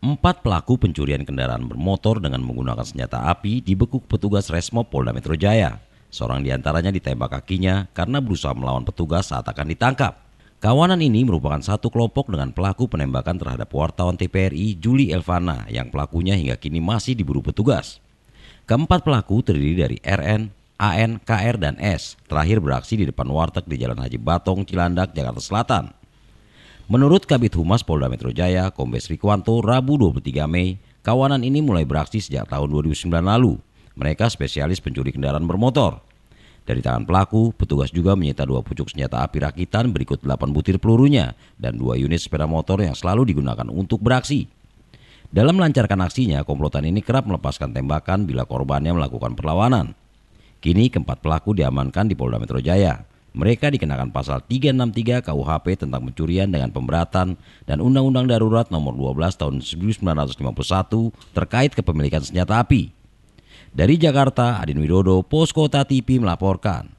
Empat pelaku pencurian kendaraan bermotor dengan menggunakan senjata api dibekuk petugas Resmo Polda Metro Jaya. Seorang diantaranya ditembak kakinya karena berusaha melawan petugas saat akan ditangkap. Kawanan ini merupakan satu kelompok dengan pelaku penembakan terhadap wartawan TPRI Juli Elvana yang pelakunya hingga kini masih diburu petugas. Keempat pelaku terdiri dari RN, AN, KR, dan S terakhir beraksi di depan warteg di Jalan Haji Batong, Cilandak, Jakarta Selatan. Menurut Kabit Humas Polda Metro Jaya, Kombes Rikwanto, Rabu 23 Mei, kawanan ini mulai beraksi sejak tahun 2009 lalu. Mereka spesialis pencuri kendaraan bermotor. Dari tangan pelaku, petugas juga menyita dua pucuk senjata api rakitan berikut 8 butir pelurunya dan dua unit sepeda motor yang selalu digunakan untuk beraksi. Dalam melancarkan aksinya, komplotan ini kerap melepaskan tembakan bila korbannya melakukan perlawanan. Kini keempat pelaku diamankan di Polda Metro Jaya. Mereka dikenakan pasal 363 KUHP tentang pencurian dengan pemberatan dan Undang-Undang Darurat Nomor 12 Tahun 1951 terkait kepemilikan senjata api. Dari Jakarta, Adin Widodo, Poskota TV melaporkan.